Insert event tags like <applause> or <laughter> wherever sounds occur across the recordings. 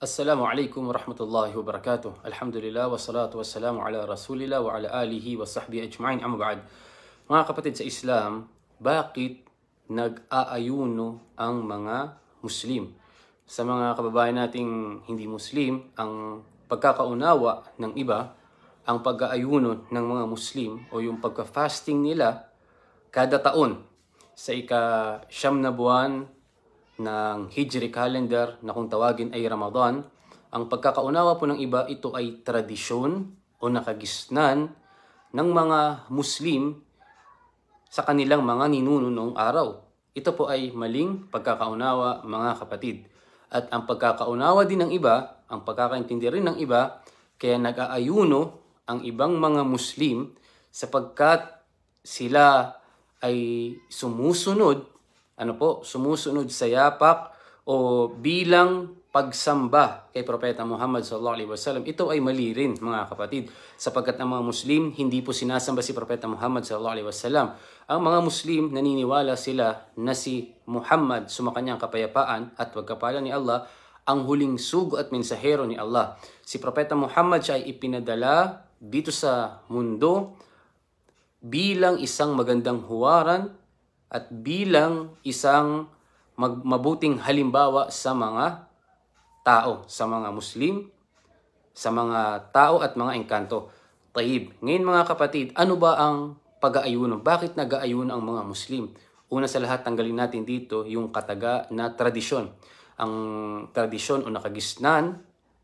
Assalamu alaikum wa rahmatullahi wa barakatuh. Alhamdulillah wa salatu wa salamu ala rasulillah wa ala alihi wa sahbihi ajma'in amma ba'd. Mga kapatid sa Islam, bakit nag-aayuno ang mga Muslim? Sa mga kababayan nating hindi Muslim, ang pagkakaunawa ng iba, ang pag-aayuno ng mga Muslim o yung pagka-fasting nila kada taon sa ika-siyam na buwan ng Hijri calendar na kung tawagin ay Ramadan, ang pagkakaunawa po ng iba ito ay tradisyon o nakagisnan ng mga Muslim sa kanilang mga ninuno noong araw. Ito po ay maling pagkakaunawa mga kapatid. At ang pagkakaunawa din ng iba, ang pagkakaintindi rin ng iba, kaya nag-aayuno ang ibang mga Muslim sapagkat sila ay sumusunod ano po, sumusunod sa yapak o bilang pagsamba kay Propeta Muhammad sallallahu alaihi wasallam. Ito ay mali rin mga kapatid sapagkat ang mga Muslim hindi po sinasamba si Propeta Muhammad sallallahu alaihi wasallam. Ang mga Muslim naniniwala sila na si Muhammad sumakanyang kapayapaan at pagkapala ni Allah ang huling sugo at mensahero ni Allah. Si Propeta Muhammad siya ay ipinadala dito sa mundo bilang isang magandang huwaran at bilang isang mag- mabuting halimbawa sa mga tao, sa mga Muslim, sa mga tao at mga engkanto. Tayib. Ngayon mga kapatid, ano ba ang pag-aayuno? Bakit nag-aayuno ang mga Muslim? Una sa lahat, tanggalin natin dito yung kataga na tradisyon. Ang tradisyon o nakagisnan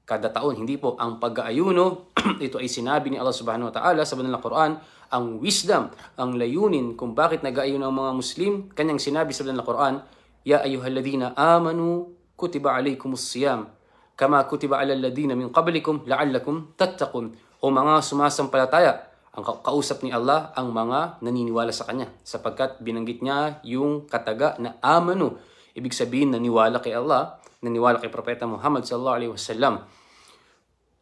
kada taon. Hindi po ang pag-aayuno, <clears throat> ito ay sinabi ni Allah Subhanahu wa Ta'ala sa banal na Quran, ang wisdom, ang layunin kung bakit nag-aayuno ang mga Muslim, kanyang sinabi sa banal na Quran, Ya ayyuhalladhina amanu kutiba alaykumus siyam kama kutiba alal ladina min qablikum la'allakum tattaqun. O mga sumasampalataya, ang kausap ni Allah ang mga naniniwala sa kanya sapagkat binanggit niya yung kataga na amanu. Ibig sabihin naniwala kay Allah, naniwala kay Propeta Muhammad sallallahu alaihi wasallam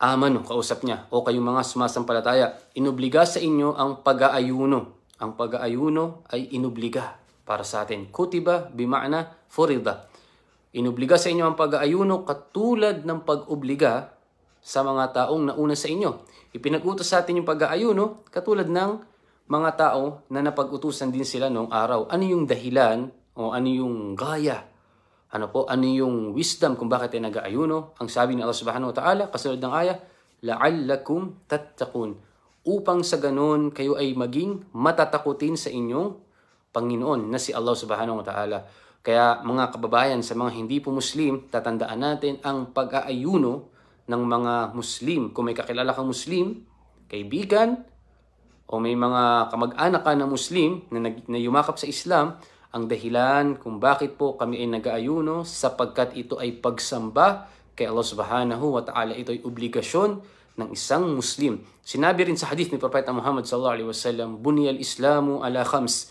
amano, kausap niya, o kayong mga sumasampalataya, inobliga sa inyo ang pag-aayuno. Ang pag-aayuno ay inobliga para sa atin. Kutiba bima'na furida. Inobliga sa inyo ang pag-aayuno katulad ng pag-obliga sa mga taong nauna sa inyo. Ipinag-utos sa atin yung pag-aayuno katulad ng mga tao na napag-utusan din sila noong araw. Ano yung dahilan o ano yung gaya ano po, ano yung wisdom kung bakit ay nag-aayuno? Ang sabi ni Allah subhanahu wa ta'ala, kasunod ng ayah, la'allakum tattaqun. Upang sa ganun kayo ay maging matatakutin sa inyong Panginoon na si Allah subhanahu wa ta'ala. Kaya mga kababayan, sa mga hindi po Muslim, tatandaan natin ang pag-aayuno ng mga Muslim. Kung may kakilala kang Muslim, kaibigan, o may mga kamag-anak ka na Muslim na, nag, na yumakap sa Islam, ang dahilan kung bakit po kami ay nag-aayuno sapagkat ito ay pagsamba kay Allah Subhanahu wa Ta'ala. Ito ay obligasyon ng isang Muslim. Sinabi rin sa hadith ni Propeta Muhammad sallallahu alaihi wasallam, "Bunyal Islamu ala khams."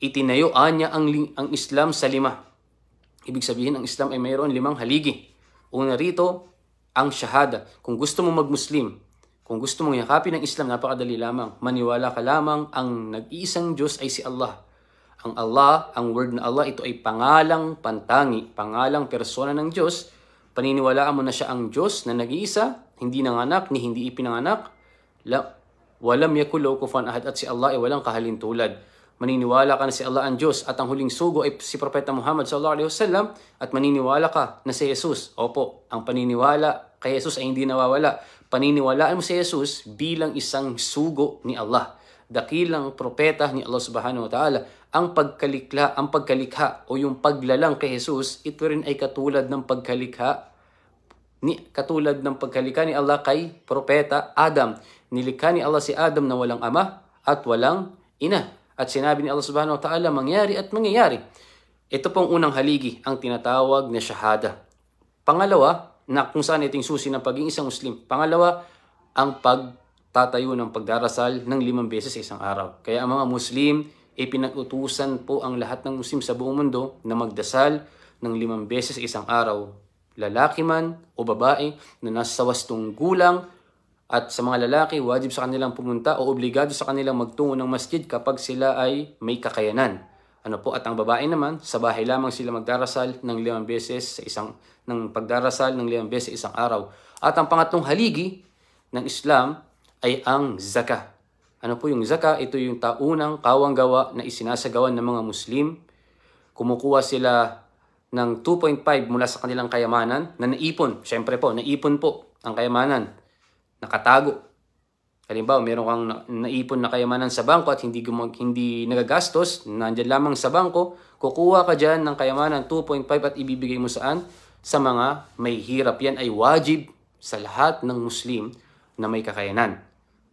Itinayo niya ang, ang Islam sa lima. Ibig sabihin, ang Islam ay mayroon limang haligi. Una rito, ang shahada. Kung gusto mo mag-Muslim, kung gusto mong yakapin ang Islam, napakadali lamang. Maniwala ka lamang, ang nag-iisang Diyos ay si Allah ang Allah, ang word na Allah, ito ay pangalang pantangi, pangalang persona ng Diyos. Paniniwalaan mo na siya ang Diyos na nag-iisa, hindi nanganak, ni hindi ipinanganak. La, walam yakulo kufan ahad at si Allah ay walang kahalintulad. Maniniwala ka na si Allah ang Diyos at ang huling sugo ay si Propeta Muhammad sallallahu alaihi wasallam at maniniwala ka na si Jesus. Opo, ang paniniwala kay Jesus ay hindi nawawala. Paniniwalaan mo si Jesus bilang isang sugo ni Allah dakilang propeta ni Allah subhanahu wa ta'ala ang pagkalikla, ang pagkalikha o yung paglalang kay Jesus, ito rin ay katulad ng pagkalikha ni katulad ng pagkalikha ni Allah kay propeta Adam. Nilikha ni Allah si Adam na walang ama at walang ina. At sinabi ni Allah subhanahu wa ta'ala, mangyari at mangyayari. Ito pong unang haligi, ang tinatawag na shahada. Pangalawa, na kung saan ito susi ng pagiging isang Muslim. Pangalawa, ang pagtatayo ng pagdarasal ng limang beses sa isang araw. Kaya ang mga Muslim, ipinag-utusan po ang lahat ng Muslim sa buong mundo na magdasal ng limang beses isang araw, lalaki man o babae na nasa wastong gulang at sa mga lalaki, wajib sa kanilang pumunta o obligado sa kanilang magtungo ng masjid kapag sila ay may kakayanan. Ano po, at ang babae naman, sa bahay lamang sila magdarasal ng limang beses sa isang, ng pagdarasal ng limang beses sa isang araw. At ang pangatlong haligi ng Islam ay ang zakah ano po yung zaka? Ito yung taunang kawanggawa na isinasagawan ng mga Muslim. Kumukuha sila ng 2.5 mula sa kanilang kayamanan na naipon. Siyempre po, naipon po ang kayamanan. Nakatago. Halimbawa, meron kang naipon na kayamanan sa bangko at hindi, gumag- hindi nagagastos, nandyan lamang sa bangko, kukuha ka dyan ng kayamanan 2.5 at ibibigay mo saan? Sa mga may hirap. Yan ay wajib sa lahat ng Muslim na may kakayanan.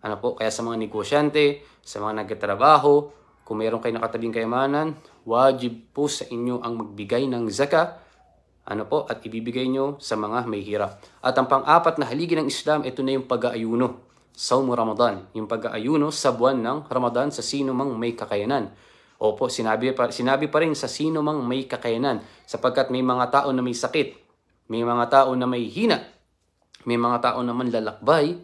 Ano po, kaya sa mga negosyante, sa mga nagtatrabaho, kung meron kayo nakatabing kayamanan, wajib po sa inyo ang magbigay ng zaka ano po, at ibibigay nyo sa mga may hirap. At ang pang-apat na haligi ng Islam, ito na yung pag-aayuno. Saumu Ramadan, yung pag-aayuno sa buwan ng Ramadan sa sino mang may kakayanan. Opo, sinabi pa, sinabi pa rin sa sino mang may kakayanan sapagkat may mga tao na may sakit, may mga tao na may hina, may mga tao na manlalakbay,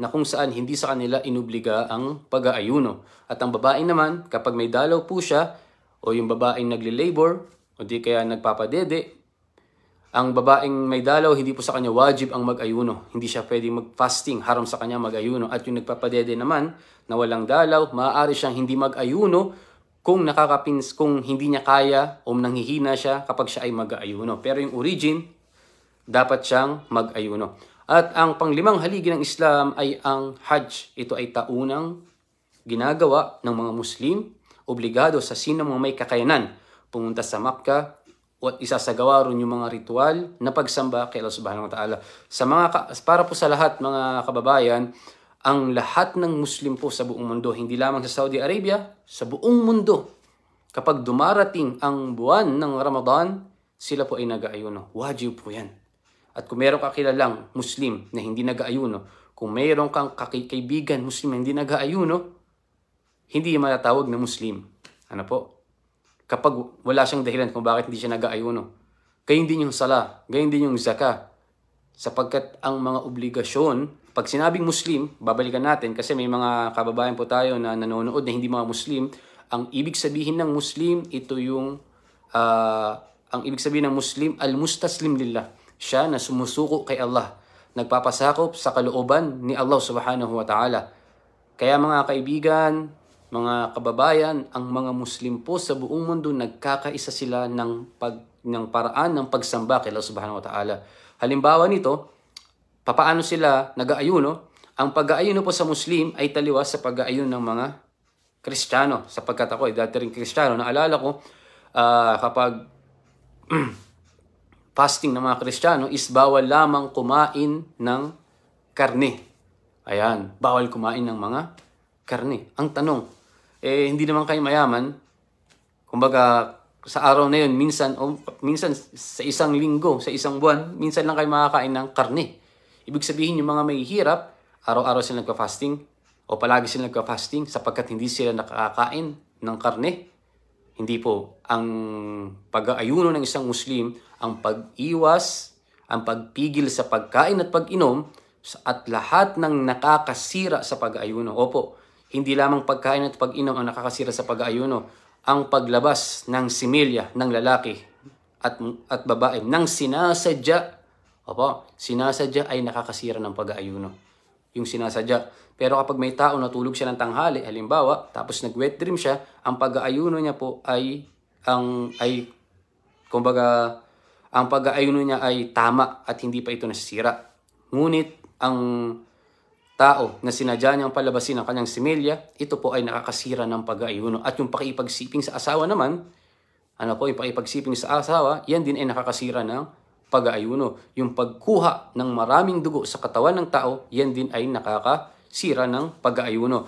na kung saan hindi sa kanila inubliga ang pag-aayuno. At ang babae naman, kapag may dalaw po siya, o yung babaeng nagle-labor, o di kaya nagpapadede, ang babaeng may dalaw, hindi po sa kanya wajib ang mag-ayuno. Hindi siya pwedeng mag-fasting, haram sa kanya mag-ayuno. At yung nagpapadede naman, na walang dalaw, maaari siyang hindi mag-ayuno kung nakakapins, kung hindi niya kaya o nanghihina siya kapag siya ay mag-ayuno. Pero yung origin, dapat siyang mag-ayuno. At ang panglimang haligi ng Islam ay ang Hajj. Ito ay taunang ginagawa ng mga Muslim, obligado sa sino mga may kakayanan pumunta sa Makkah at isasagawa ron yung mga ritual na pagsamba kay Allah Subhanahu wa Ta'ala. Sa mga para po sa lahat mga kababayan, ang lahat ng Muslim po sa buong mundo, hindi lamang sa Saudi Arabia, sa buong mundo. Kapag dumarating ang buwan ng Ramadan, sila po ay nag-aayuno. Wajib po yan. At kung meron ka kilalang Muslim na hindi nag-aayuno, kung meron kang kaibigan Muslim na hindi nag-aayuno, hindi matatawag na Muslim. Ano po? Kapag wala siyang dahilan kung bakit hindi siya nag-aayuno. Gayun din yung sala, gayun din yung zaka. Sapagkat ang mga obligasyon, pag sinabing Muslim, babalikan natin kasi may mga kababayan po tayo na nanonood na hindi mga Muslim, ang ibig sabihin ng Muslim, ito yung, uh, ang ibig sabihin ng Muslim, al-mustaslim lillah siya na sumusuko kay Allah, nagpapasakop sa kalooban ni Allah subhanahu wa ta'ala. Kaya mga kaibigan, mga kababayan, ang mga Muslim po sa buong mundo nagkakaisa sila ng pag ng paraan ng pagsamba kay Allah subhanahu wa ta'ala. Halimbawa nito, papaano sila nag-aayuno? Ang pag-aayuno po sa Muslim ay taliwas sa pag-aayuno ng mga Kristiyano. Sapagkat ako ay dati rin Kristiyano, naalala ko uh, kapag <clears throat> fasting ng mga Kristiyano is bawal lamang kumain ng karne. Ayan, bawal kumain ng mga karne. Ang tanong, eh hindi naman kayo mayaman. Kumbaga sa araw na yun, minsan o minsan sa isang linggo, sa isang buwan, minsan lang kayo makakain ng karne. Ibig sabihin yung mga may hirap, araw-araw sila nagka-fasting o palagi sila nagka-fasting sapagkat hindi sila nakakain ng karne hindi po. Ang pag-aayuno ng isang Muslim, ang pag-iwas, ang pagpigil sa pagkain at pag-inom, at lahat ng nakakasira sa pag aayuno Opo, hindi lamang pagkain at pag-inom ang nakakasira sa pag aayuno Ang paglabas ng similya ng lalaki at, at babae, ng sinasadya, opo, sinasadya ay nakakasira ng pag aayuno Yung sinasadya, pero kapag may tao natulog siya ng tanghali, halimbawa, tapos nag-wet dream siya, ang pag-aayuno niya po ay ang ay kumbaga ang pag-aayuno niya ay tama at hindi pa ito nasisira. Ngunit ang tao na sinadya niyang palabasin ang kanyang similya, ito po ay nakakasira ng pag-aayuno. At yung pakiipagsiping sa asawa naman, ano po, yung pakiipagsiping sa asawa, yan din ay nakakasira ng pag-aayuno. Yung pagkuha ng maraming dugo sa katawan ng tao, yan din ay nakakasira sira ng pag-aayuno.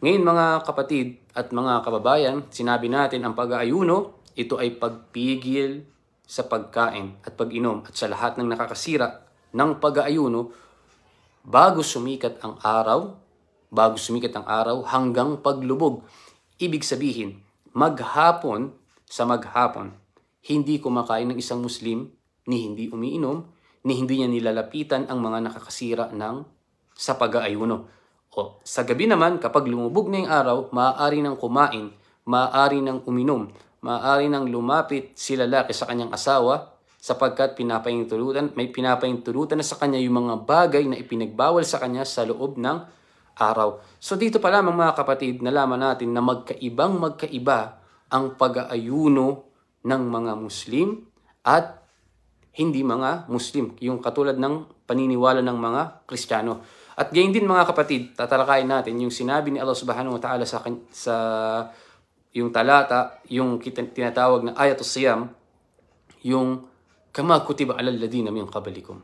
Ngayon mga kapatid at mga kababayan, sinabi natin ang pag-aayuno, ito ay pagpigil sa pagkain at pag-inom at sa lahat ng nakakasira ng pag-aayuno bago sumikat ang araw, bago sumikat ang araw hanggang paglubog. Ibig sabihin, maghapon sa maghapon, hindi kumakain ng isang Muslim ni hindi umiinom, ni hindi niya nilalapitan ang mga nakakasira ng sa pag-aayuno. O, sa gabi naman, kapag lumubog na yung araw, maaari nang kumain, maaari nang uminom, maaari nang lumapit si lalaki sa kanyang asawa sapagkat pinapahintulutan, may pinapahintulutan na sa kanya yung mga bagay na ipinagbawal sa kanya sa loob ng araw. So dito pa lamang mga kapatid, nalaman natin na magkaibang magkaiba ang pag-aayuno ng mga Muslim at hindi mga Muslim, yung katulad ng paniniwala ng mga Kristiyano. At gayon din mga kapatid, tatalakayin natin yung sinabi ni Allah Subhanahu wa Ta'ala sa, sa yung talata, yung tinatawag na ayatul siyam, yung kama kutiba alal ladina min qablikum.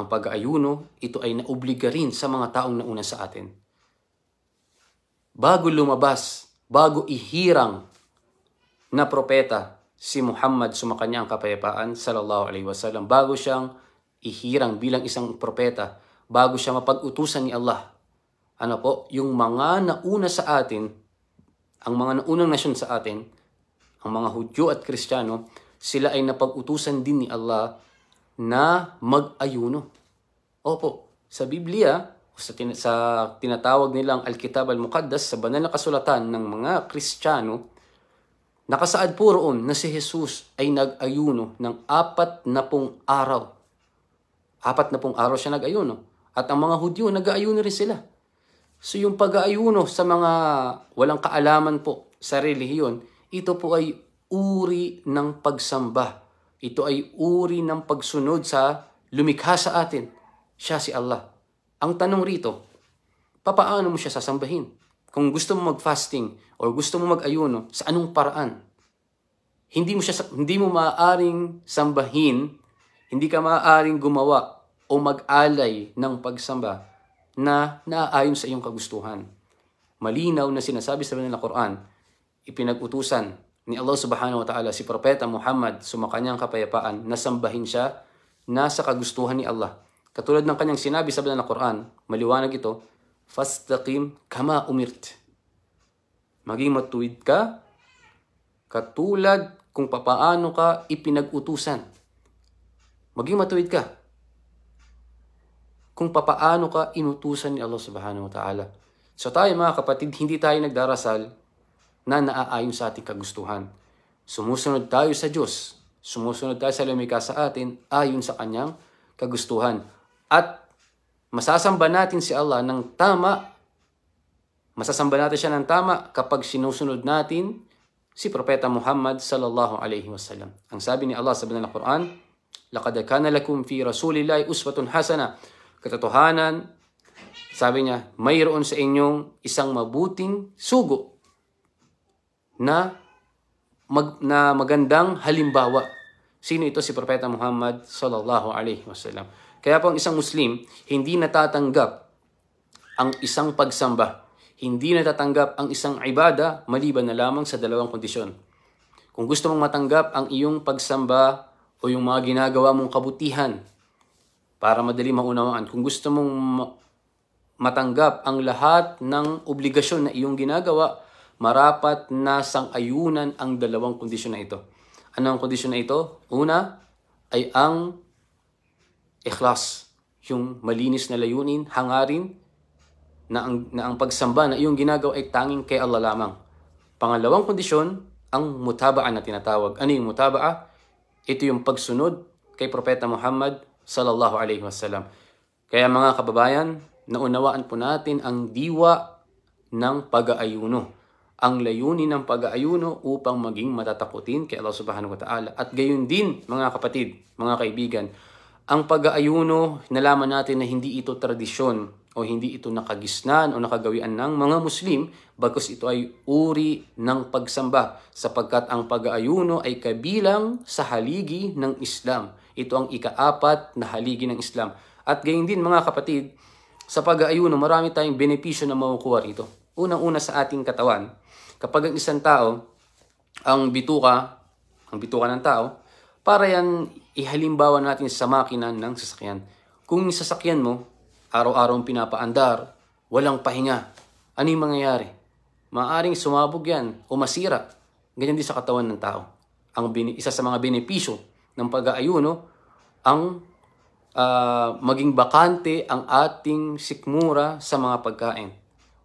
Ang pag-aayuno, ito ay naobliga rin sa mga taong nauna sa atin. Bago lumabas, bago ihirang na propeta si Muhammad sumakanya ang kapayapaan sallallahu alaihi wasallam bago siyang ihirang bilang isang propeta bago siya mapag-utusan ni Allah. Ano po? Yung mga nauna sa atin, ang mga naunang nasyon sa atin, ang mga Hudyo at Kristiyano, sila ay napag-utusan din ni Allah na mag-ayuno. Opo, sa Biblia, sa, tin- sa tinatawag nilang Al-Kitab al-Muqaddas, sa banal na kasulatan ng mga Kristiyano, Nakasaad po roon na si Jesus ay nag-ayuno ng apat na pong araw. Apat na pong araw siya nag-ayuno. At ang mga Hudyo, nag-aayuno rin sila. So yung pag-aayuno sa mga walang kaalaman po sa relihiyon, ito po ay uri ng pagsamba. Ito ay uri ng pagsunod sa lumikha sa atin. Siya si Allah. Ang tanong rito, papaano mo siya sasambahin? Kung gusto mo mag-fasting or gusto mo mag-ayuno, sa anong paraan? Hindi mo siya hindi mo maaaring sambahin, hindi ka maaaring gumawa o mag-alay ng pagsamba na naaayon sa iyong kagustuhan. Malinaw na sinasabi sa banal na Quran, ipinag-utusan ni Allah subhanahu wa ta'ala si Propeta Muhammad sumakanyang kapayapaan na sambahin siya na sa kagustuhan ni Allah. Katulad ng kanyang sinabi sa banal na Quran, maliwanag ito, Fastaqim kama umirt. Maging matuwid ka, katulad kung papaano ka ipinag-utusan. Maging matuwid ka kung papaano ka inutusan ni Allah subhanahu wa ta'ala. So tayo mga kapatid, hindi tayo nagdarasal na naaayon sa ating kagustuhan. Sumusunod tayo sa Diyos. Sumusunod tayo sa lumika sa atin ayon sa Kanyang kagustuhan. At masasamba natin si Allah ng tama. Masasamba natin siya ng tama kapag sinusunod natin si Propeta Muhammad sallallahu alaihi wasallam. Ang sabi ni Allah sa banal na Quran, لقد كان لكم في رسول الله أسوة حسنة katotohanan, sabi niya, mayroon sa inyong isang mabuting sugo na, mag, na magandang halimbawa. Sino ito? Si Propeta Muhammad sallallahu alaihi wasallam. Kaya po ang isang Muslim, hindi natatanggap ang isang pagsamba. Hindi natatanggap ang isang ibada maliban na lamang sa dalawang kondisyon. Kung gusto mong matanggap ang iyong pagsamba o yung mga ginagawa mong kabutihan para madali maunawaan, kung gusto mong matanggap ang lahat ng obligasyon na iyong ginagawa, marapat na sangayunan ang dalawang kondisyon na ito. Ano ang kondisyon na ito? Una ay ang ikhlas, yung malinis na layunin, hangarin, na ang, na ang pagsamba na iyong ginagawa ay tanging kay Allah lamang. Pangalawang kondisyon, ang mutabaa na tinatawag. Ano yung mutabaa? Ito yung pagsunod kay Propeta Muhammad sallallahu alaihi wasallam. Kaya mga kababayan, naunawaan po natin ang diwa ng pag-aayuno. Ang layunin ng pag-aayuno upang maging matatakutin kay Allah subhanahu wa ta'ala. At gayon din, mga kapatid, mga kaibigan, ang pag-aayuno, nalaman natin na hindi ito tradisyon o hindi ito nakagisnan o nakagawian ng mga Muslim bagkus ito ay uri ng pagsamba sapagkat ang pag-aayuno ay kabilang sa haligi ng Islam. Ito ang ikaapat na haligi ng Islam. At gayon din mga kapatid, sa pag-aayuno, marami tayong benepisyo na makukuha rito. Unang-una sa ating katawan, kapag ang isang tao, ang bituka, ang bituka ng tao, para yan ihalimbawa natin sa makina ng sasakyan. Kung yung sasakyan mo, araw-araw pinapaandar, walang pahinga, ano yung mangyayari? Maaring sumabog yan o masira. Ganyan din sa katawan ng tao. Ang isa sa mga benepisyo ng pag-aayuno ang uh, maging bakante ang ating sikmura sa mga pagkain.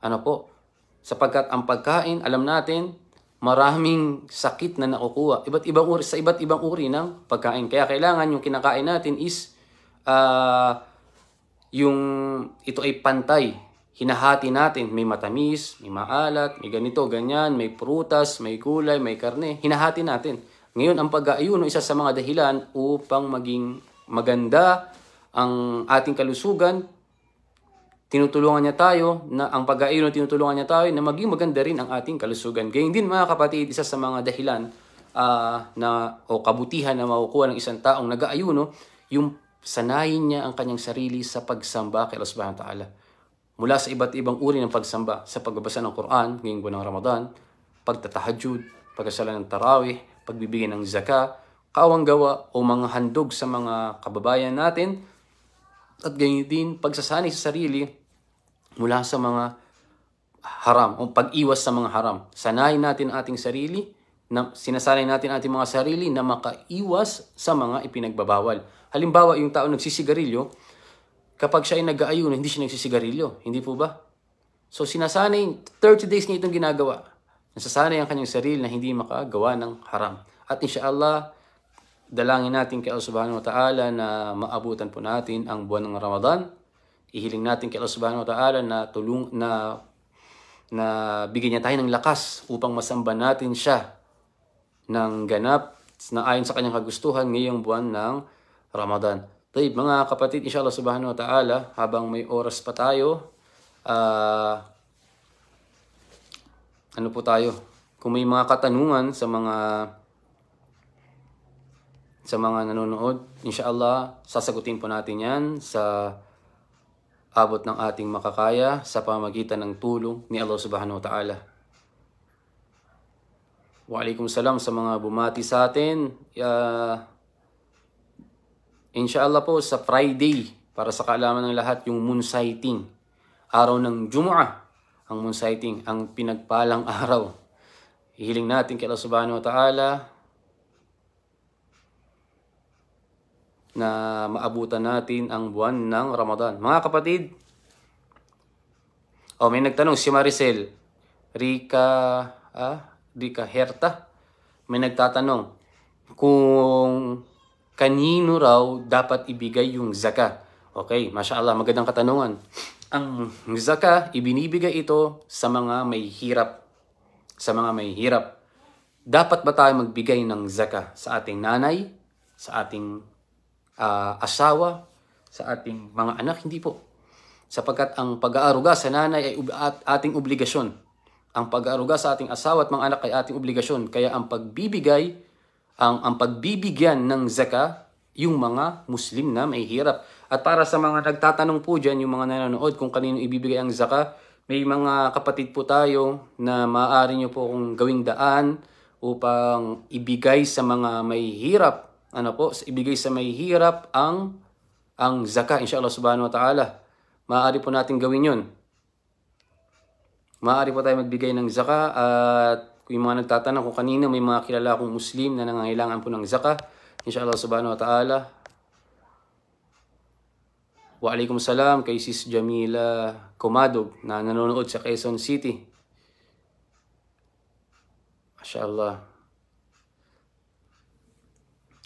Ano po? Sapagkat ang pagkain, alam natin, maraming sakit na nakukuha. Iba't ibang uri, sa iba't ibang uri ng pagkain. Kaya kailangan yung kinakain natin is uh, yung ito ay pantay. Hinahati natin. May matamis, may maalat, may ganito, ganyan, may prutas, may gulay, may karne. Hinahati natin. Ngayon, ang pag-aayuno, isa sa mga dahilan upang maging maganda ang ating kalusugan. Tinutulungan niya tayo na ang pag-aayuno, tinutulungan niya tayo na maging maganda rin ang ating kalusugan. Gayun din mga kapatid, isa sa mga dahilan uh, na o kabutihan na makukuha ng isang taong nag-aayuno, yung sanayin niya ang kanyang sarili sa pagsamba kay Allah Subhanahu Ta'ala. Mula sa iba't ibang uri ng pagsamba, sa pagbabasa ng Quran ngayong buwan ng Ramadan, pagtatahajud, pagkasala ng tarawih, pagbibigay ng zaka, kaawanggawa o mga handog sa mga kababayan natin at ganyan din pagsasanay sa sarili mula sa mga haram o pag-iwas sa mga haram. Sanayin natin ating sarili, na, sinasanay natin ating mga sarili na makaiwas sa mga ipinagbabawal. Halimbawa, yung tao nagsisigarilyo, kapag siya ay nag-aayuno, hindi siya nagsisigarilyo. Hindi po ba? So sinasanay, 30 days niya itong ginagawa. Nasasanay ang kanyang sarili na hindi makagawa ng haram. At inshallah, dalangin natin kay Allah subhanahu wa ta'ala na maabutan po natin ang buwan ng Ramadan. Ihiling natin kay Allah subhanahu wa ta'ala na tulong na na bigyan niya tayo ng lakas upang masamba natin siya ng ganap na ayon sa kanyang kagustuhan ngayong buwan ng Ramadan. Tayo mga kapatid, inshallah subhanahu wa ta'ala, habang may oras pa tayo, uh, ano po tayo, kung may mga katanungan sa mga sa mga nanonood, inshallah, sasagutin po natin yan sa abot ng ating makakaya sa pamamagitan ng tulong ni Allah Subhanahu wa Ta'ala. Wa alaikum salam sa mga bumati sa atin. Uh, inshallah po sa Friday para sa kaalaman ng lahat yung moon sighting. Araw ng Jumu'ah ang moon sighting, ang pinagpalang araw. Hiling natin kay Allah subhanahu wa ta'ala na maabutan natin ang buwan ng Ramadan. Mga kapatid, oh, may nagtanong si Maricel, Rika, ah, Rika Herta, may nagtatanong kung kanino raw dapat ibigay yung zaka. Okay, mashallah, magandang katanungan ang zaka, ibinibigay ito sa mga may hirap. Sa mga may hirap. Dapat ba tayo magbigay ng zaka sa ating nanay, sa ating uh, asawa, sa ating mga anak? Hindi po. Sapagkat ang pag-aaruga sa nanay ay ating obligasyon. Ang pag-aaruga sa ating asawa at mga anak ay ating obligasyon. Kaya ang pagbibigay, ang, ang pagbibigyan ng zaka, yung mga Muslim na may hirap. At para sa mga nagtatanong po dyan, yung mga nanonood kung kanino ibibigay ang zaka, may mga kapatid po tayo na maaari nyo po kung gawing daan upang ibigay sa mga may hirap. Ano po? Ibigay sa may hirap ang ang zaka, inshallah subhanahu wa ta'ala. Maaari po natin gawin yun. Maaari po tayo magbigay ng zaka at kung yung mga nagtatanong kung kanina may mga kilala akong Muslim na nangangailangan po ng zaka, inshallah subhanahu wa ta'ala, Waalaikum salam kay Sis Jamila Kumadog na nanonood sa Quezon City. Mashallah.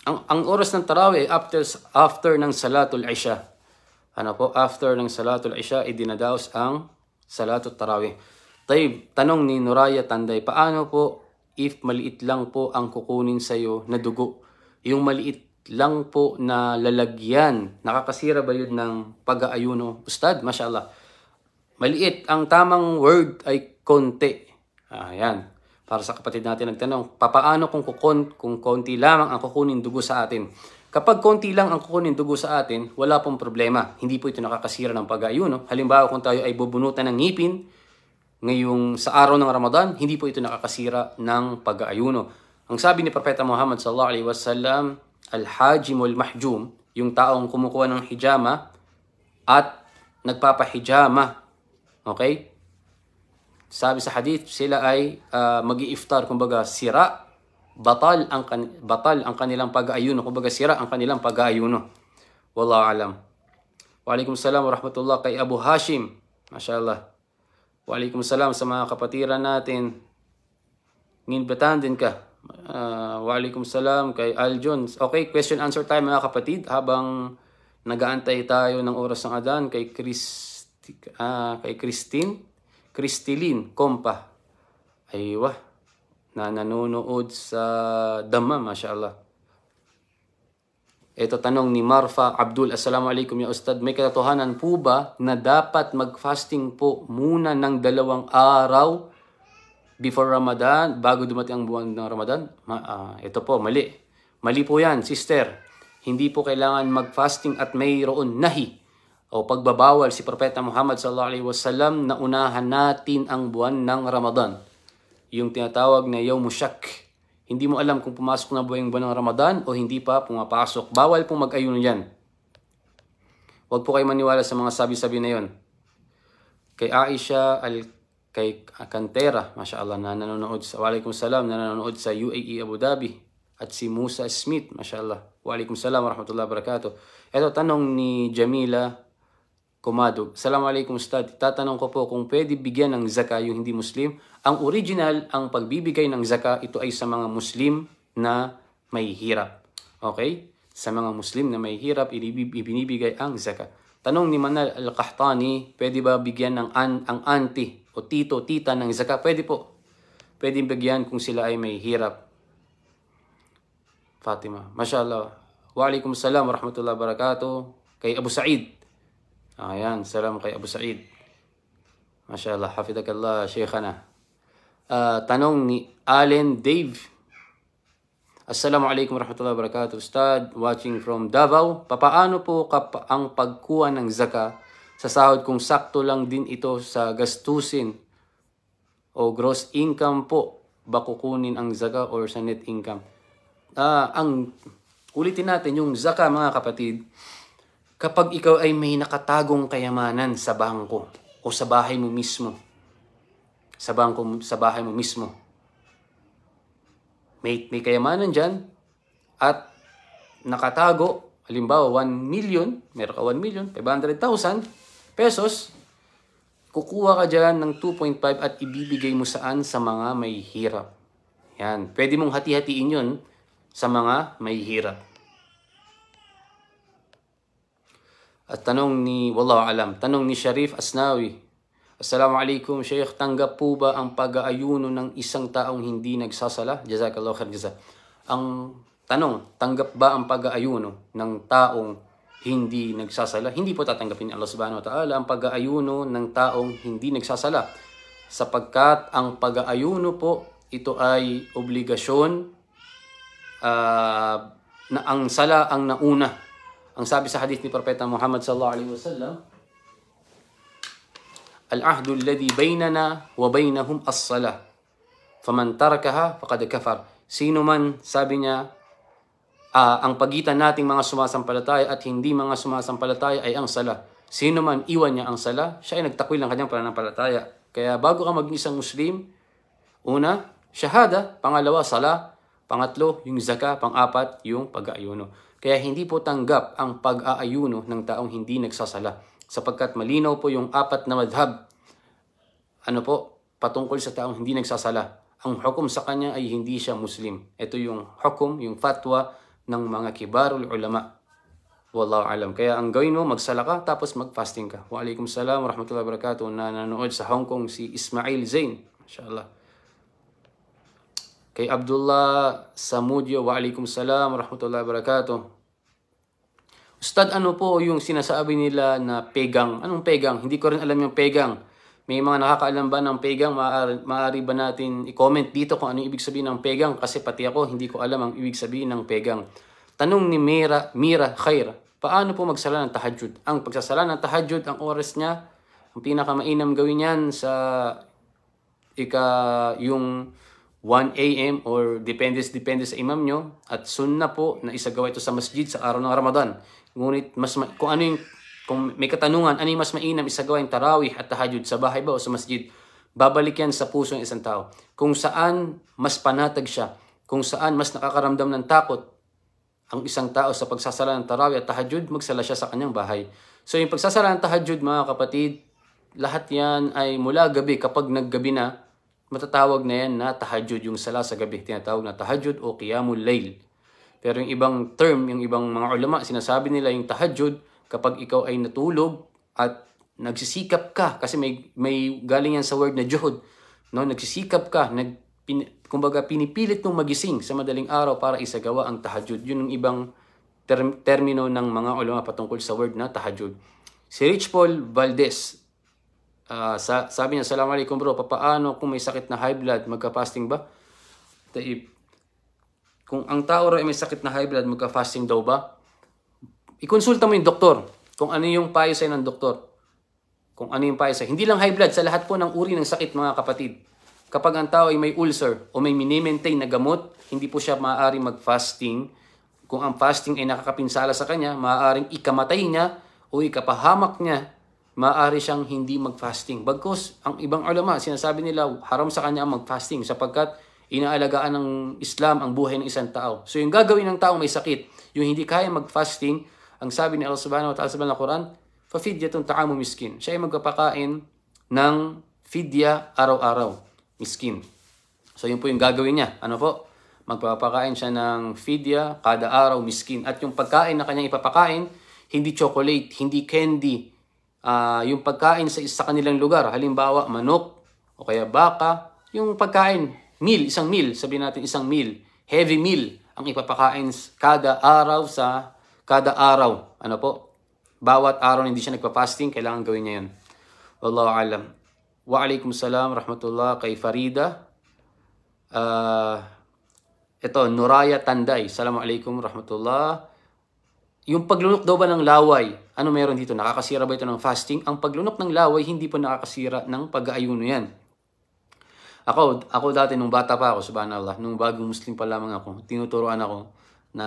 Ang, ang oras ng tarawih after, after ng Salatul Isha. Ano po? After ng Salatul Isha, idinadaos ang Salatul Tarawih. Taib, tanong ni Noraya Tanday, paano po if maliit lang po ang kukunin sa'yo na dugo? Yung maliit lang po na lalagyan. Nakakasira ba yun ng pag-aayuno? Ustad, mashallah. Maliit. Ang tamang word ay konti. Ayan. Para sa kapatid natin nagtanong, papaano kung, kukon, kung konti lamang ang kukunin dugo sa atin? Kapag konti lang ang kukunin dugo sa atin, wala pong problema. Hindi po ito nakakasira ng pag-aayuno. Halimbawa kung tayo ay bubunutan ng ngipin, ngayong sa araw ng Ramadan, hindi po ito nakakasira ng pag-aayuno. Ang sabi ni Propeta Muhammad sallallahu alaihi wasallam, al-hajimul mahjum, yung taong kumukuha ng hijama at nagpapahijama. Okay? Sabi sa hadith, sila ay uh, magi-iftar, kumbaga sira, batal ang kan- batal ang kanilang pag-ayuno, kumbaga sira ang kanilang pag aayuno Wallahu alam. Wa alaikum salam wa rahmatullah kay Abu Hashim. Masyaallah. Wa alaikum salam sa mga kapatiran natin. Nginbatan din ka. Uh, ah, Walikum salam kay Al Jones. Okay, question answer time mga kapatid habang nagaantay tayo ng oras ng adan kay Chris uh, ah, kay Christine, Christeline Kompa. Aywa, na nanonood sa Dama, mashallah. Ito tanong ni Marfa Abdul. Assalamu alaikum ya Ustad. May katotohanan po ba na dapat mag-fasting po muna ng dalawang araw before Ramadan, bago dumating ang buwan ng Ramadan, ma, uh, ito po, mali. Mali po yan, sister. Hindi po kailangan mag-fasting at mayroon nahi o pagbabawal si Propeta Muhammad sallallahu alaihi wasallam na unahan natin ang buwan ng Ramadan. Yung tinatawag na Yawm Shak. Hindi mo alam kung pumasok na buwan yung buwan ng Ramadan o hindi pa pumapasok. Bawal pong mag-ayuno yan. Huwag po kayo maniwala sa mga sabi-sabi na yon. Kay Aisha al kay Cantera, mashallah, na nanonood sa, walaikum salam, na nanonood sa UAE Abu Dhabi, at si Musa Smith, mashallah, walaikum salam, warahmatullahi wabarakatuh. Ito, tanong ni Jamila Kumadog, salam alaikum ustad, tatanong ko po kung pwede bigyan ng zaka yung hindi Muslim. Ang original, ang pagbibigay ng zaka, ito ay sa mga Muslim na may hirap. Okay? Sa mga Muslim na may hirap, ibinibigay ang zaka. Tanong ni Manal Al-Qahtani, pwede ba bigyan ng an ang auntie o tito, tita ng ka, pwede po. Pwede bigyan kung sila ay may hirap. Fatima, mashallah. Wa alaikum salam wa rahmatullahi wa barakatuh. Kay Abu Sa'id. Ah, ayan, salam kay Abu Sa'id. Mashallah, hafidakallah, sheikhana. Uh, tanong ni Allen Dave. Assalamu alaikum warahmatullahi wabarakatuh. Ustad, watching from Davao. Papaano po kap ang pagkuha ng zaka sa sahod kung sakto lang din ito sa gastusin o gross income po ba kukunin ang zaka or sa net income. Uh, ang ulitin natin yung zaka mga kapatid kapag ikaw ay may nakatagong kayamanan sa bangko o sa bahay mo mismo. Sa bangko sa bahay mo mismo. May, may kayamanan diyan at nakatago halimbawa 1 million, meron ka 1 million, 500,000, pesos, kukuha ka dyan ng 2.5 at ibibigay mo saan sa mga may hirap. Yan. Pwede mong hati-hatiin yun sa mga may hirap. At tanong ni, wallahu alam, tanong ni Sharif Asnawi, Assalamu alaikum, Sheikh. Tanggap po ba ang pag-aayuno ng isang taong hindi nagsasala? Jazakallahu khair jazak. Ang tanong, tanggap ba ang pag-aayuno ng taong hindi nagsasala, hindi po tatanggapin ni Allah subhanahu wa ta'ala ang pag-aayuno ng taong hindi nagsasala. Sapagkat ang pag-aayuno po, ito ay obligasyon uh, na ang sala ang nauna. Ang sabi sa hadith ni Propeta Muhammad sallallahu alaihi wasallam, Al-ahdu alladhi baynana wa baynahum as-salah. Faman tarakaha faqad kafar. Sino man, sabi niya, uh, ang pagitan nating mga sumasampalataya at hindi mga sumasampalataya ay ang sala. Sino man iwan niya ang sala, siya ay nagtakwil ng kanyang pananampalataya. Kaya bago ka maging isang Muslim, una, shahada, pangalawa, sala, pangatlo, yung zaka, pangapat, yung pag-aayuno. Kaya hindi po tanggap ang pag-aayuno ng taong hindi nagsasala. Sapagkat malinaw po yung apat na madhab. Ano po? Patungkol sa taong hindi nagsasala. Ang hukom sa kanya ay hindi siya Muslim. Ito yung hukom, yung fatwa ng mga kibarul ulama. Wallahu alam. Kaya ang gawin mo, magsala ka, tapos mag-fasting ka. Wa alaikum salam wa rahmatullahi wa barakatuh. Na nanood sa Hong Kong si Ismail Zain. Mashallah. Kay Abdullah Samudio, wa alaikum salam wa rahmatullahi wa barakatuh. Ustad, ano po yung sinasabi nila na pegang? Anong pegang? Hindi ko rin alam yung pegang. May mga nakakaalam ba ng pegang? Maaari, maaari ba natin i-comment dito kung ano ibig sabihin ng pegang? Kasi pati ako, hindi ko alam ang ibig sabihin ng pegang. Tanong ni Mira, Mira Khair, paano po magsala ng tahajjud? Ang pagsasala ng tahajjud, ang oras niya, ang pinakamainam gawin niyan sa ika yung 1 a.m. or depende, depende sa imam nyo at sunna po na isagawa ito sa masjid sa araw ng Ramadan. Ngunit mas, kung ano yung kung may katanungan, ano yung mas mainam isagawa yung tarawih at tahajud sa bahay ba o sa masjid? Babalik yan sa puso ng isang tao. Kung saan mas panatag siya, kung saan mas nakakaramdam ng takot ang isang tao sa pagsasala ng tarawih at tahajud, magsala siya sa kanyang bahay. So yung pagsasala ng tahajud mga kapatid, lahat yan ay mula gabi kapag naggabi na, matatawag na yan na tahajud, yung sala sa gabi, tinatawag na tahajud o qiyamul layl. Pero yung ibang term, yung ibang mga ulama, sinasabi nila yung tahajud kapag ikaw ay natulog at nagsisikap ka kasi may may galing yan sa word na juhud no nagsisikap ka nag pin, kumbaga pinipilit mong magising sa madaling araw para isagawa ang tahajud yun ang ibang term, termino ng mga ulama patungkol sa word na tahajud si Rich Paul Valdez uh, sa, sabi niya salam alaikum bro papaano kung may sakit na high blood magka-fasting ba Taib. kung ang tao raw ay may sakit na high blood magka-fasting daw ba ikonsulta mo yung doktor kung ano yung payo sa'yo ng doktor. Kung ano yung payo sa'yo. Hindi lang high blood, sa lahat po ng uri ng sakit mga kapatid. Kapag ang tao ay may ulcer o may minimaintain na gamot, hindi po siya maaari mag-fasting. Kung ang fasting ay nakakapinsala sa kanya, maaaring ikamatay niya o ikapahamak niya, maaari siyang hindi mag-fasting. Bagkos, ang ibang ulama, sinasabi nila, haram sa kanya ang mag-fasting sapagkat inaalagaan ng Islam ang buhay ng isang tao. So yung gagawin ng tao may sakit, yung hindi kaya mag-fasting, ang sabi ni Allah subhanahu wa ta'ala sa banal Quran, fafidyatun ta'amu miskin. Siya ay magpapakain ng fidya araw-araw, miskin. So yun po yung gagawin niya. Ano po? Magpapakain siya ng fidya kada araw, miskin. At yung pagkain na kanyang ipapakain, hindi chocolate, hindi candy. Uh, yung pagkain sa isa kanilang lugar, halimbawa manok o kaya baka, yung pagkain, meal, isang meal, sabihin natin isang meal, heavy meal ang ipapakain kada araw sa Kada araw, ano po, bawat araw hindi siya nagpa-fasting, kailangan gawin niya yun. Wallahu alam. Wa alaikum salam rahmatullah kay Farida. Uh, ah, ito, Nuraya Tanday. Salamu alaikum rahmatullah. Yung paglunok daw ba ng laway, ano meron dito? Nakakasira ba ito ng fasting? Ang paglunok ng laway, hindi po nakakasira ng pag-aayuno yan. Ako, ako dati nung bata pa ako, subhanallah, nung bagong Muslim pa lamang ako, tinuturoan ako na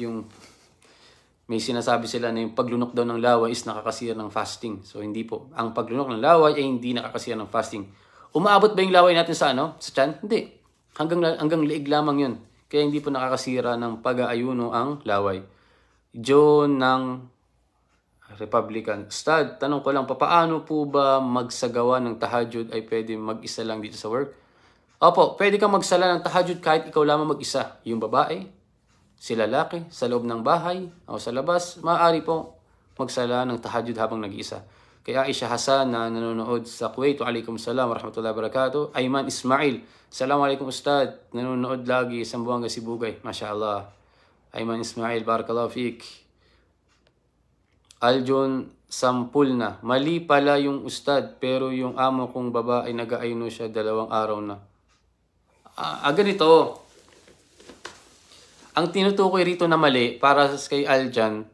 yung may sinasabi sila na yung paglunok daw ng laway is nakakasira ng fasting. So hindi po. Ang paglunok ng laway ay hindi nakakasira ng fasting. Umaabot ba yung laway natin sa ano? Sa tiyan? Hindi. Hanggang, hanggang liig lamang yun. Kaya hindi po nakakasira ng pag-aayuno ang laway. John ng Republican. Stad, tanong ko lang, paano po ba magsagawa ng tahajud ay pwede mag-isa lang dito sa work? Opo, pwede kang magsala ng tahajud kahit ikaw lamang mag-isa. Yung babae, si lalaki sa loob ng bahay o sa labas, maaari po magsala ng tahajud habang nag-iisa. Kaya Aisha Hasan na nanonood sa Kuwait, wa alaikum salam wa rahmatullahi wabarakatuh. Ayman Ismail, salam alaikum ustad, nanonood lagi sa Buanga Sibugay. mashallah. Allah. Ayman Ismail, barakallahu fiik. Aljun Sampul na. Mali pala yung ustad, pero yung amo kong babae nag-aayno siya dalawang araw na. Ah, ah ganito, ang tinutukoy rito na mali para kay Aljan,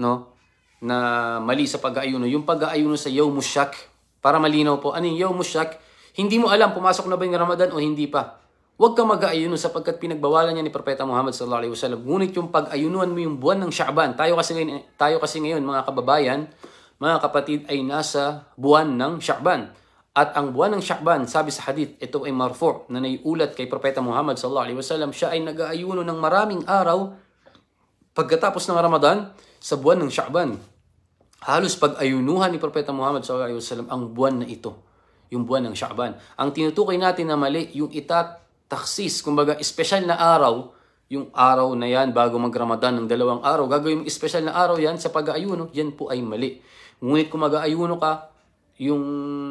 no? Na mali sa pag-aayuno. Yung pag-aayuno sa Yawmusyak, para malinaw po, ano yung Yawmusyak? Hindi mo alam, pumasok na ba yung Ramadan o hindi pa. Huwag ka mag-aayuno sapagkat pinagbawalan niya ni Propeta Muhammad sallallahu alaihi wasallam. Ngunit yung pag aayunoan mo yung buwan ng Sha'ban, tayo kasi ngayon, tayo kasi ngayon mga kababayan, mga kapatid ay nasa buwan ng Sha'ban. At ang buwan ng Sha'ban, sabi sa hadith, ito ay marfu' na naiulat kay Propeta Muhammad sallallahu alaihi wasallam, siya ay nag-aayuno ng maraming araw pagkatapos ng Ramadan sa buwan ng Sha'ban. Halos pag-ayunuhan ni Propeta Muhammad sallallahu alaihi wasallam ang buwan na ito, yung buwan ng Sha'ban. Ang tinutukoy natin na mali, yung itataksis, kumbaga special na araw, yung araw na yan bago mag-Ramadan ng dalawang araw, gagawin yung special na araw yan sa pag-aayuno, yan po ay mali. Ngunit kung mag-aayuno ka, yung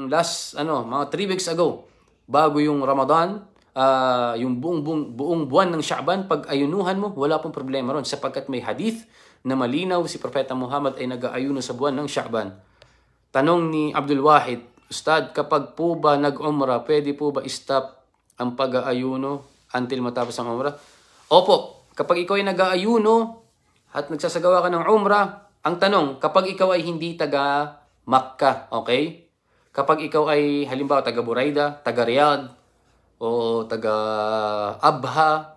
last ano, mga 3 weeks ago bago yung Ramadan, uh, yung buong, buong, buong buwan ng Sha'ban, pag ayunuhan mo, wala pong problema ron sapagkat may hadith na malinaw si Propeta Muhammad ay nag-aayuno sa buwan ng Sha'ban. Tanong ni Abdul Wahid, Ustad, kapag po ba nag-umra, pwede po ba stop ang pag-aayuno until matapos ang umra? Opo, kapag ikaw ay nag-aayuno at nagsasagawa ka ng umra, ang tanong, kapag ikaw ay hindi taga Makkah, okay? Kapag ikaw ay halimbawa taga Buraida, taga Riyadh, o taga Abha,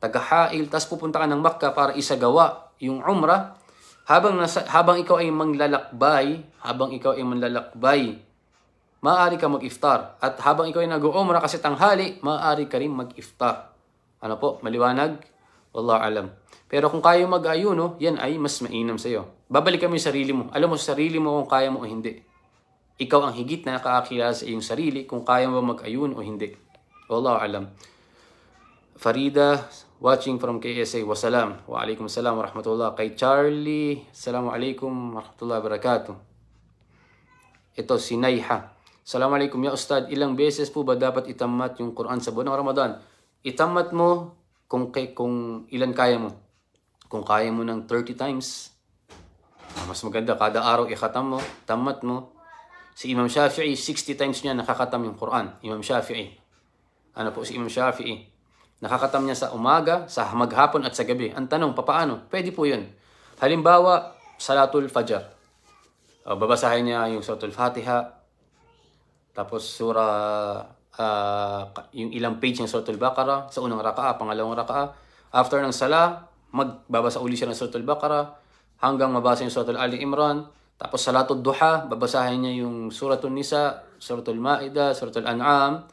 taga Hail, tapos pupunta ka ng Makkah para isagawa yung Umrah, habang, nasa, habang ikaw ay manglalakbay, habang ikaw ay manglalakbay, maaari ka mag-iftar. At habang ikaw ay nag-umrah kasi tanghali, maaari ka rin mag-iftar. Ano po, maliwanag? Wallahu alam. Pero kung kaya mo mag-ayuno, yan ay mas mainam sa sa'yo. Babalikan mo sa sarili mo. Alam mo sa sarili mo kung kaya mo o hindi. Ikaw ang higit na nakakakilala sa iyong sarili kung kaya mo mag-ayuno o hindi. Wallahu alam. Farida, watching from KSA, wasalam. Wa alaikum salam wa rahmatullah. Kay Charlie, salamu alaikum wa rahmatullah barakatuh. Ito si Naiha. Salamu alaikum ya ustad. Ilang beses po ba dapat itamat yung Quran sa buwan ng Ramadan? Itamat mo kung, kung ilan kaya mo. Kung kaya mo ng 30 times, mas maganda. Kada araw ikatam mo, tamat mo. Si Imam Shafi'i, 60 times niya nakakatam yung Quran. Imam Shafi'i. Ano po si Imam Shafi'i? Nakakatam niya sa umaga, sa maghapon at sa gabi. Ang tanong, papaano? Pwede po yun. Halimbawa, Salatul Fajr. O, babasahin niya yung Suratul Fatiha. Tapos sura, uh, yung ilang page ng Suratul Baqarah sa unang raka'a, pangalawang raka'a. After ng sala, magbabasa uli siya ng Suratul Baqarah hanggang mabasa yung Suratul Ali Imran. Tapos sa Salatul Duha, babasahin niya yung Suratul Nisa, Suratul Maida, Suratul An'am,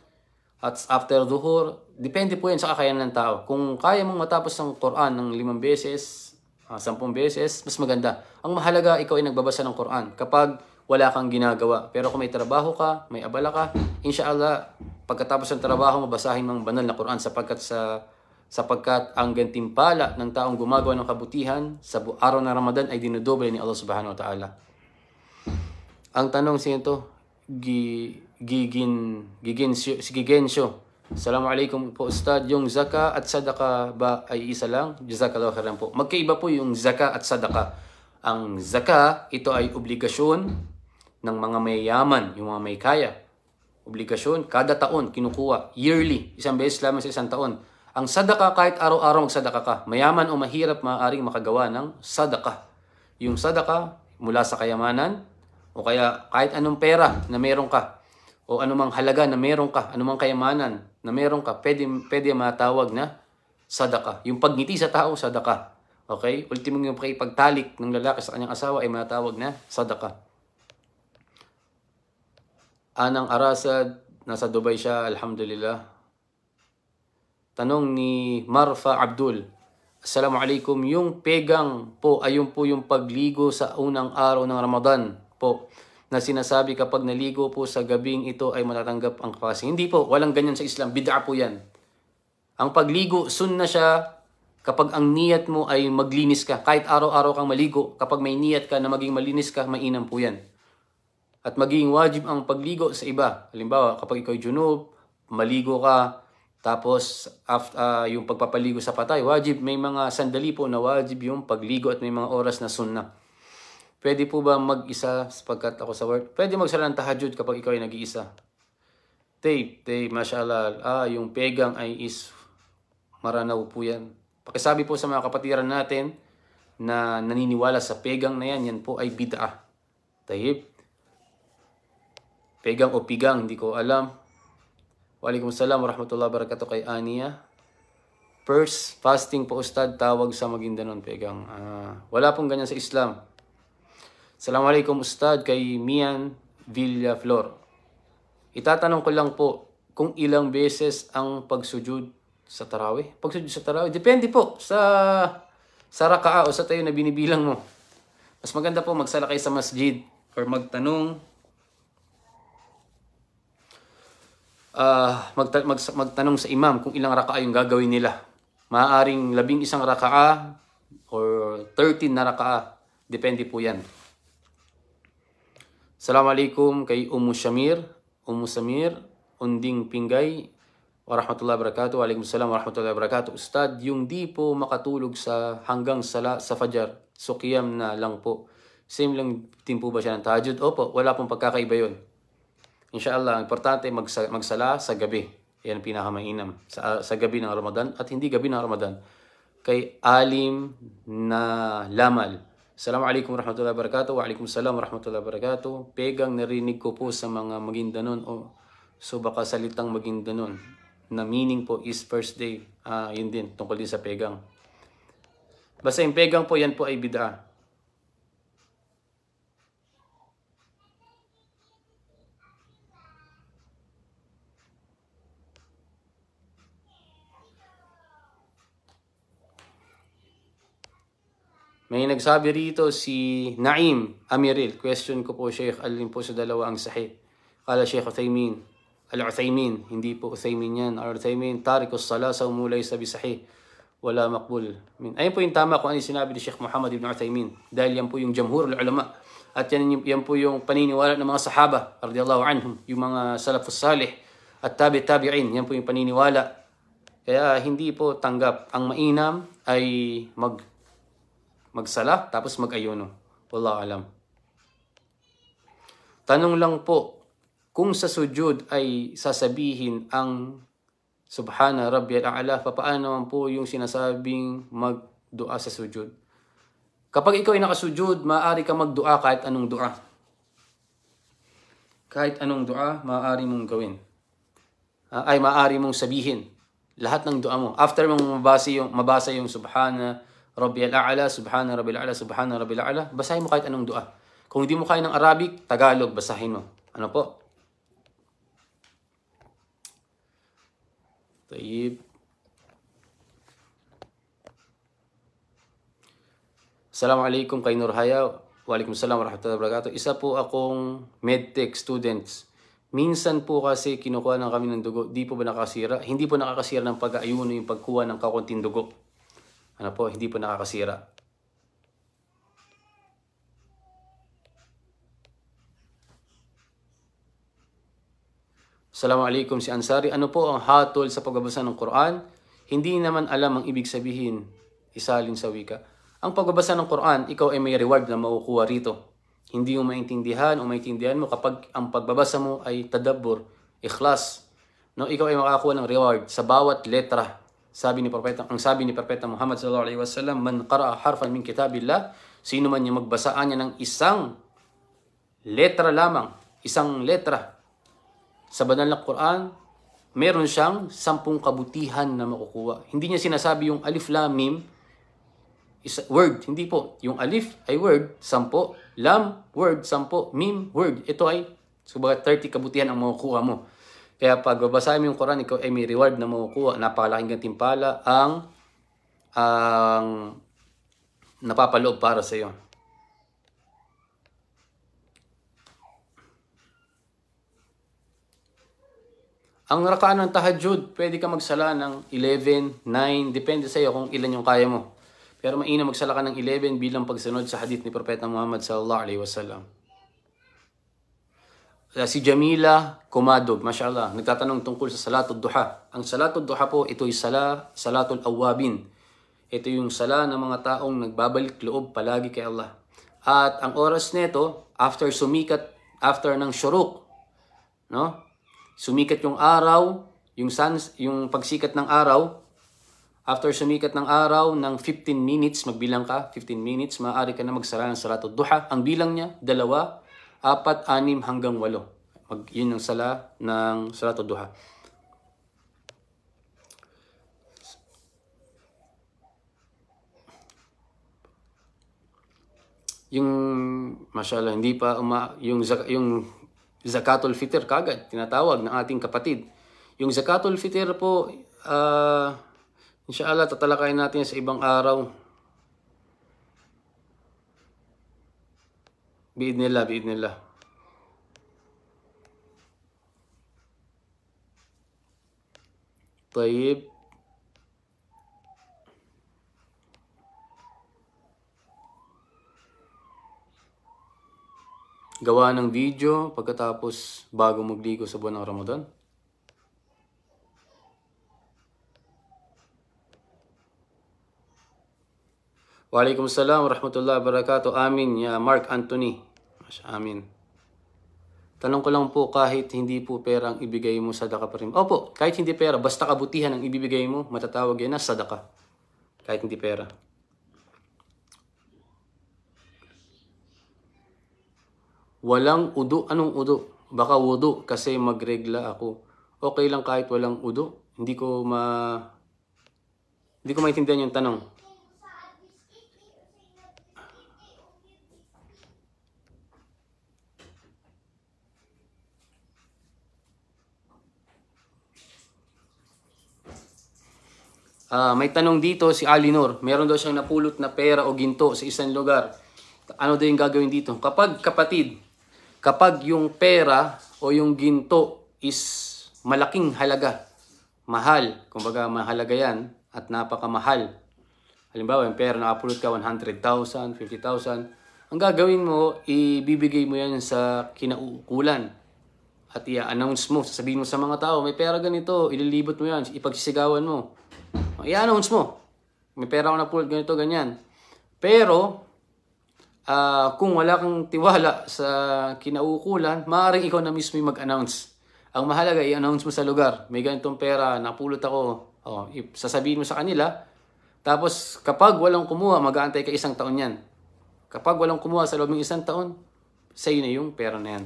at after Duhur. Depende po yan sa kakayanan ng tao. Kung kaya mong matapos ng Quran ng limang beses, uh, sampung beses, mas maganda. Ang mahalaga, ikaw ay nagbabasa ng Quran kapag wala kang ginagawa. Pero kung may trabaho ka, may abala ka, inshallah, pagkatapos ng trabaho, mabasahin mong banal na Quran sapagkat sa sapagkat ang gantimpala ng taong gumagawa ng kabutihan sa araw ng Ramadan ay dinodoble ni Allah Subhanahu wa Ta'ala. Ang tanong sa ito, gi, gigin, gigensyo, si Assalamu alaikum po Ustad, yung zaka at sadaka ba ay isa lang? Jazakallahu khairan po. Magkaiba po yung zaka at sadaka. Ang zaka, ito ay obligasyon ng mga mayayaman, yung mga may kaya. Obligasyon, kada taon, kinukuha, yearly, isang beses lamang sa isang taon ang sadaka kahit araw-araw magsadaka ka. Mayaman o mahirap maaaring makagawa ng sadaka. Yung sadaka mula sa kayamanan o kaya kahit anong pera na meron ka o anumang halaga na meron ka, anumang kayamanan na meron ka, pwede, pwede matawag na sadaka. Yung pagngiti sa tao, sadaka. Okay? Ultimo yung pagtalik ng lalaki sa kanyang asawa ay matawag na sadaka. Anang Arasad, nasa Dubai siya, alhamdulillah. Tanong ni Marfa Abdul. Assalamu Assalamualaikum. Yung pegang po ayun po yung pagligo sa unang araw ng Ramadan po na sinasabi kapag naligo po sa gabing ito ay matatanggap ang fasting. Hindi po, walang ganyan sa Islam. Bid'a po yan. Ang pagligo, sunna siya kapag ang niyat mo ay maglinis ka. Kahit araw-araw kang maligo, kapag may niyat ka na maging malinis ka, mainam po yan. At maging wajib ang pagligo sa iba. Halimbawa, kapag ikaw ay junub, maligo ka, tapos after, uh, yung pagpapaligo sa patay, wajib, may mga sandali po na wajib yung pagligo at may mga oras na sunna. Pwede po ba mag-isa sapagkat ako sa work? Pwede magsara ng tahajud kapag ikaw ay nag-iisa. Tay, tay, mashallah. Ah, yung pegang ay is maranaw po yan. Pakisabi po sa mga kapatiran natin na naniniwala sa pegang na yan, yan po ay bid'ah. Tayib. Pegang o pigang, hindi ko alam Waalaikumsalam warahmatullahi wabarakatuh kay Ania. First, fasting po ustad, tawag sa Maguindanon, pegang. Ah, wala pong ganyan sa Islam. Assalamualaikum ustad kay Mian Villa Flor. Itatanong ko lang po kung ilang beses ang pagsujud sa tarawih. Pagsujud sa tarawih, depende po sa sa rakaa o sa tayo na binibilang mo. Mas maganda po magsalakay sa masjid or magtanong uh, magta- mag- magtanong sa imam kung ilang raka'a yung gagawin nila. Maaaring labing isang raka'a or 13 na raka'a. Depende po yan. Assalamualaikum kay Umu Shamir, Umu Samir, Unding Pinggay, wa rahmatullahi wabarakatuh. Wa salam wa rahmatullahi wabarakatuh. Ustad, yung di po makatulog sa hanggang sala, sa fajar, so qiyam na lang po. Same lang din po ba siya ng tahajud? Opo, wala pong pagkakaiba yon. Inshallah, importante magsa- magsala sa gabi. Yan ang pinakamainam. Sa, sa gabi ng Ramadan at hindi gabi ng Ramadan. Kay Alim na Lamal. Assalamu alaikum warahmatullahi wabarakatuh. Wa alaikum salam warahmatullahi wabarakatuh. Pegang narinig ko po sa mga Maguindanon o so baka salitang Maguindanon na meaning po is first day. Ah, yun din, tungkol din sa pegang. Basta yung pegang po, yan po ay bid'ah. May nagsabi rito si Naim Amiril. Question ko po, Sheikh, alin po sa dalawa ang sahih? Kala Sheikh Uthaymin. Al-Uthaymin. Hindi po Uthaymin yan. Al-Uthaymin, tarikos sala sa umulay sa sahih. Wala makbul. Ayun po yung tama kung ano yung sinabi ni Sheikh Muhammad ibn Uthaymin. Dahil yan po yung jamhur ulama. At yan, yan po yung paniniwala ng mga sahaba, radiyallahu anhum, yung mga salafus salih at tabi-tabi'in. Yan po yung paniniwala. Kaya hindi po tanggap. Ang mainam ay mag magsala, tapos mag-ayuno. Wala alam. Tanong lang po, kung sa sujud ay sasabihin ang Subhana Rabbiyal A'la, paano naman po yung sinasabing magdua sa sujud? Kapag ikaw ay nakasujud, maaari ka magdua kahit anong dua. Kahit anong dua, maaari mong gawin. Ah, ay, maaari mong sabihin lahat ng dua mo. After mong mabasa yung, mabasa yung Subhana Rabbi al-A'la, Subhana Rabbi al-A'la, Subhana Rabbi al-A'la. Basahin mo kahit anong dua. Kung hindi mo kaya ng Arabic, Tagalog, basahin mo. Ano po? Tayyib. Assalamualaikum kay Nurhaya. Waalaikum salam warahmatullahi wabarakatuh. Isa po akong medtech students. Minsan po kasi kinukuha ng kami ng dugo, di po ba nakasira? Hindi po nakakasira ng pag-aayuno yung pagkuha ng kakunting dugo ano po, hindi po nakakasira. Assalamu alaikum si Ansari. Ano po ang hatol sa pagbabasa ng Quran? Hindi naman alam ang ibig sabihin, isalin sa wika. Ang pagbabasa ng Quran, ikaw ay may reward na makukuha rito. Hindi mo maintindihan o maintindihan mo kapag ang pagbabasa mo ay tadabbur, ikhlas. No, ikaw ay makakuha ng reward sa bawat letra sabi ni propeta, ang sabi ni propeta Muhammad sallallahu alaihi wasallam, man qara'a harfan min kitabillah, sino man yung magbasaan niya ng isang letra lamang, isang letra sa banal na Quran, meron siyang sampung kabutihan na makukuha. Hindi niya sinasabi yung alif lam mim is word, hindi po. Yung alif ay word, sampo. Lam, word, sampo. Mim, word. Ito ay subaga 30 kabutihan ang makukuha mo. Kaya pag babasahin mo yung Quran, ikaw ay may reward na makukuha. Napakalaking gantimpala ang ang napapaloob para sa iyo. Ang rakaan ng tahajjud, pwede ka magsala ng 11, 9, depende sa iyo kung ilan yung kaya mo. Pero mainam magsala ka ng 11 bilang pagsunod sa hadith ni Propeta Muhammad sallallahu alaihi wasallam. Ah, si Jamila Kumadog, mashallah, nagtatanong tungkol sa salatul duha. Ang salatul duha po, ito ay sala, salatul awabin. Ito yung sala ng mga taong nagbabalik loob palagi kay Allah. At ang oras nito, after sumikat, after ng syuruk, no? Sumikat yung araw, yung suns, yung pagsikat ng araw, after sumikat ng araw ng 15 minutes, magbilang ka, 15 minutes, maaari ka na magsara ng salatul duha. Ang bilang niya, dalawa, apat, anim hanggang walo. Mag, yun ang sala ng sala to duha. Yung mashallah hindi pa uma, yung yung zakatul fitr kagad tinatawag ng ating kapatid. Yung zakatul fitr po uh, inshallah tatalakayin natin sa ibang araw Biidnillah, biidnillah. طيب gawa ng video pagkatapos bago magligo sa buwan ng Ramadan. Walaikum salam warahmatullahi wabarakatuh. Amin, ya Mark Anthony. Amin. Tanong ko lang po kahit hindi po pera ang ibigay mo sadaka pa rin. Opo, kahit hindi pera, basta kabutihan ang ibibigay mo, matatawag yan na sadaka. Kahit hindi pera. Walang udo. Anong udo? Baka wudo kasi magregla ako. Okay lang kahit walang udo. Hindi ko ma... Hindi ko maintindihan yung tanong. Uh, may tanong dito si Alinor, meron daw siyang napulot na pera o ginto sa isang lugar. Ano daw yung gagawin dito? Kapag kapatid, kapag yung pera o yung ginto is malaking halaga, mahal, kumbaga mahalaga yan at napakamahal. Halimbawa, yung pera na ka 100,000, 50,000, ang gagawin mo, ibibigay mo yan sa kinaukulan at i-announce mo, sasabihin mo sa mga tao, may pera ganito, ililibot mo yan, ipagsisigawan mo i-announce mo. May pera ako na pulled, ganito, ganyan. Pero, uh, kung wala kang tiwala sa kinaukulan, maaaring ikaw na mismo yung mag-announce. Ang mahalaga, i-announce mo sa lugar. May ganitong pera, napulot ako. Oh, sasabihin mo sa kanila. Tapos, kapag walang kumuha, mag-aantay ka isang taon yan. Kapag walang kumuha sa loob ng isang taon, sa'yo na yung pera na yan.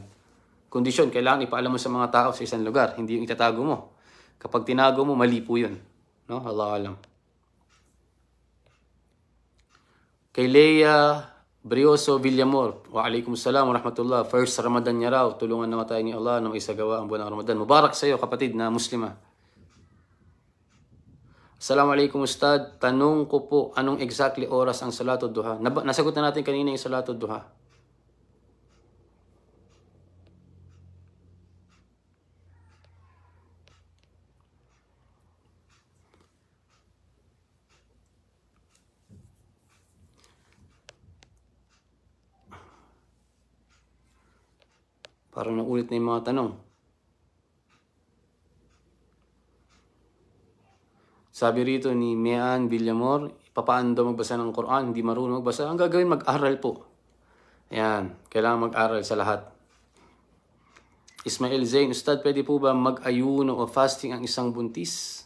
Kondisyon, kailangan ipaalam mo sa mga tao sa isang lugar, hindi yung itatago mo. Kapag tinago mo, mali po yun. No? Allah alam. Kay Leia Brioso Villamor, wa alaikum salam wa rahmatullah. First Ramadan niya raw, tulungan naman tayo ni Allah na maisagawa ang buwan ng Ramadan. Mubarak sa iyo kapatid na muslima. Assalamu alaikum Ustad. Tanong ko po, anong exactly oras ang salatul duha? Nasagot na natin kanina yung salatul duha. para na ulit na yung mga tanong. Sabi rito ni Mean Villamor, papaan daw magbasa ng Quran, hindi marunong magbasa. Ang gagawin, mag-aral po. Ayan, kailangan mag-aral sa lahat. Ismail Zain, Ustad, pwede po ba mag-ayuno o fasting ang isang buntis?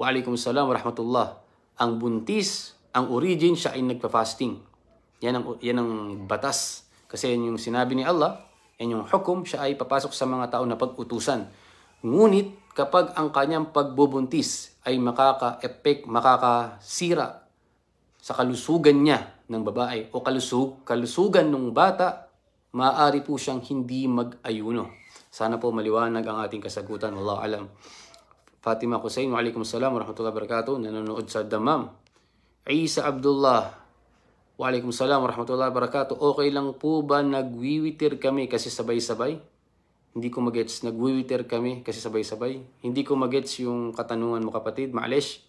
Wa alaikum salam wa rahmatullah. Ang buntis, ang origin, siya ay nagpa-fasting. Yan ang, yan ang batas. Kasi yan yung sinabi ni Allah, and yung hukom siya ay papasok sa mga tao na pag-utusan. Ngunit kapag ang kanyang pagbubuntis ay makaka-epek, makakasira sa kalusugan niya ng babae o kalusug, kalusugan ng bata, maaari po siyang hindi mag-ayuno. Sana po maliwanag ang ating kasagutan. Wallahu alam. Fatima Hussein, wa alaikum salam wa rahmatullahi wa barakatuh. Nanonood sa Damam. Isa Abdullah, Walaikum salam warahmatullahi wabarakatuh. Okay lang po ba nagwiwiter kami kasi sabay-sabay? Hindi ko magets. nagwiwiter kami kasi sabay-sabay. Hindi ko magets yung katanungan mo kapatid. Maalesh.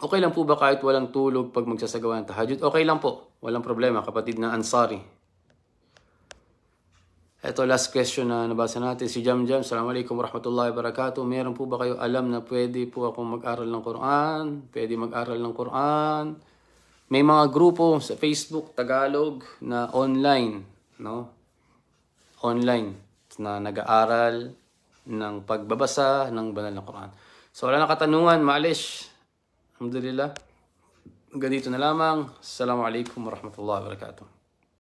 Okay lang po ba kahit walang tulog pag magsasagawa ng tahajud? Okay lang po. Walang problema kapatid ng Ansari. Ito, last question na nabasa natin. Si Jam Jam, Assalamualaikum warahmatullahi wabarakatuh. Meron po ba kayo alam na pwede po akong mag-aral ng Quran? Pwede mag-aral ng Quran? May mga grupo sa Facebook, Tagalog, na online, no? Online, na nag-aaral ng pagbabasa ng banal na Quran. So, wala na katanungan, maalish. Alhamdulillah. Ganito na lamang. Assalamualaikum warahmatullahi wabarakatuh.